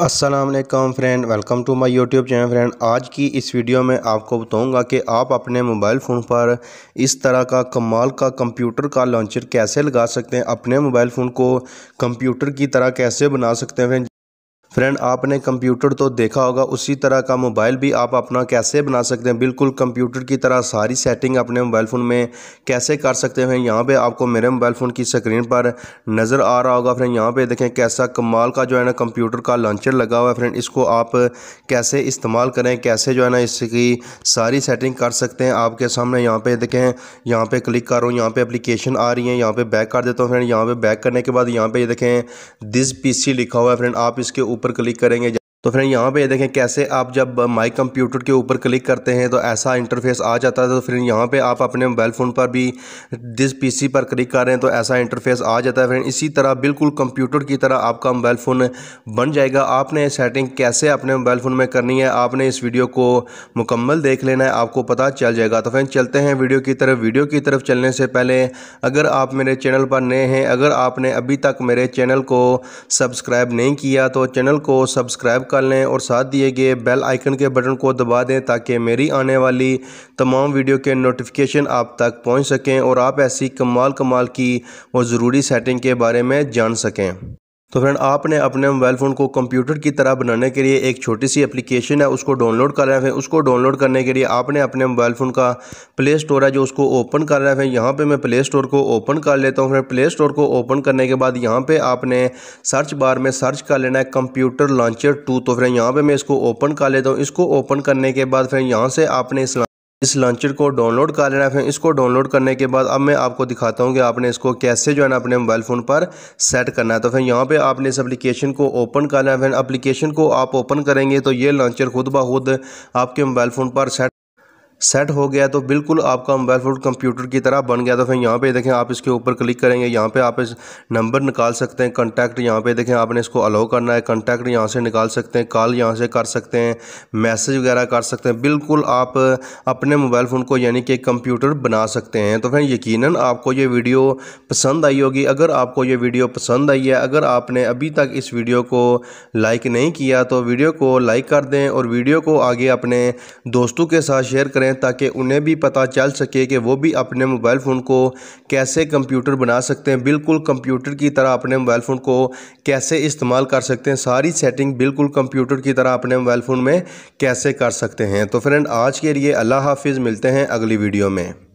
Aslam friend welcome to my YouTube channel friend आज की इस वीडियो में आपको बताऊंगा कि आप अपने मोबाइल फ़ोन पर इस तरह का कमाल का कंप्यूटर का लॉन्चर कैसे लगा सकते हैं अपने मोबाइल फ़ोन को कंप्यूटर की तरह कैसे बना सकते हैं फ्रेंड फ्रेंड आपने कंप्यूटर तो देखा होगा उसी तरह का मोबाइल भी आप अपना कैसे बना सकते हैं बिल्कुल कंप्यूटर की तरह सारी सेटिंग अपने मोबाइल फ़ोन में कैसे कर सकते हैं यहाँ पे आपको मेरे मोबाइल फ़ोन की स्क्रीन पर नज़र आ रहा होगा फ्रेंड यहाँ पे देखें कैसा कमाल का जो है ना कंप्यूटर का लॉन्चर लगा हुआ है फ्रेंड इसको आप कैसे इस्तेमाल करें कैसे जो है ना इसकी सारी सेटिंग कर सकते हैं आपके सामने यहाँ पर देखें यहाँ पर क्लिक करो यहाँ पर अप्लीकेशन आ रही है यहाँ पर बैक कर देता हूँ फ्रेंड यहाँ पर बैक करने के बाद यहाँ पर देखें दिस पी लिखा हुआ है फ्रेंड आप इसके ऊपर ऊपर क्लिक करेंगे तो फ्रेंड यहाँ पे ये देखें कैसे आप जब माई कंप्यूटर के ऊपर क्लिक करते हैं तो ऐसा इंटरफेस आ जाता है तो फिर यहाँ पे आप अपने मोबाइल फ़ोन पर भी जिस पीसी पर क्लिक कर रहे हैं तो ऐसा इंटरफेस आ जाता है फ्रेंड इसी तरह बिल्कुल कंप्यूटर की तरह आपका मोबाइल फ़ोन बन जाएगा आपने सेटिंग कैसे अपने मोबाइल फ़ोन में करनी है आपने इस वीडियो को मुकम्मल देख लेना है आपको पता चल जाएगा तो फ्रेंड चलते हैं वीडियो की तरफ वीडियो की तरफ चलने से पहले अगर आप मेरे चैनल पर नए हैं अगर आपने अभी तक मेरे चैनल को सब्सक्राइब नहीं किया तो चैनल को सब्सक्राइब कर कर लें और साथ दिए गए बेल आइकन के बटन को दबा दें ताकि मेरी आने वाली तमाम वीडियो के नोटिफिकेशन आप तक पहुँच सकें और आप ऐसी कमाल कमाल की और ज़रूरी सेटिंग के बारे में जान सकें तो फ्रेंड आपने अपने मोबाइल फ़ोन को कंप्यूटर की तरह बनाने के लिए एक छोटी सी एप्लीकेशन है उसको डाउनलोड कर रहे हैं उसको डाउनलोड करने के लिए आपने अपने मोबाइल फ़ोन का प्ले स्टोर है जो उसको ओपन कर रहे हैं यहाँ पे मैं प्ले स्टोर को ओपन कर लेता हूँ फ्रेंड प्ले स्टोर को ओपन करने के बाद यहाँ पर आपने सर्च बार में सर्च कर लेना है कंप्यूटर लॉन्चर टू तो फ्रेंड यहाँ पर मैं इसको ओपन कर लेता हूँ इसको ओपन करने के बाद फिर यहाँ से आपने इस इस लॉन्चर को डाउनलोड कर लेना फिर इसको डाउनलोड करने के बाद अब मैं आपको दिखाता हूँ कि आपने इसको कैसे जो है ना अपने मोबाइल फ़ोन पर सेट करना है तो फिर यहाँ पे आपने इस एप्लीकेशन को ओपन कर लेना फिर एप्लीकेशन को आप ओपन करेंगे तो ये लॉन्चर खुद ब खुद आपके मोबाइल फ़ोन पर सेट सेट हो गया तो बिल्कुल आपका मोबाइल फ़ोन कंप्यूटर की तरह बन गया तो फिर यहाँ पे देखें आप इसके ऊपर क्लिक करेंगे यहाँ पे आप इस नंबर निकाल सकते हैं कॉन्टैक्ट यहाँ पे देखें आपने इसको अलाउ करना है कॉन्टैक्ट यहाँ से निकाल सकते हैं कॉल यहाँ से कर सकते हैं मैसेज वगैरह कर सकते हैं बिल्कुल आप अपने मोबाइल फ़ोन को यानी कि कंप्यूटर बना सकते हैं तो फिर यकीन आपको ये वीडियो पसंद आई होगी अगर आपको ये वीडियो पसंद आई है अगर आपने अभी तक इस वीडियो को लाइक नहीं किया तो वीडियो को लाइक कर दें और वीडियो को आगे अपने दोस्तों के साथ शेयर करें करें ताकि उन्हें भी पता चल सके कि वो भी अपने मोबाइल फ़ोन को कैसे कंप्यूटर बना सकते हैं बिल्कुल कंप्यूटर की तरह अपने मोबाइल फ़ोन को कैसे इस्तेमाल कर सकते हैं सारी सेटिंग बिल्कुल कंप्यूटर की तरह अपने मोबाइल फ़ोन में कैसे कर सकते हैं तो फ्रेंड आज के लिए अल्लाह हाफिज़ मिलते हैं अगली वीडियो में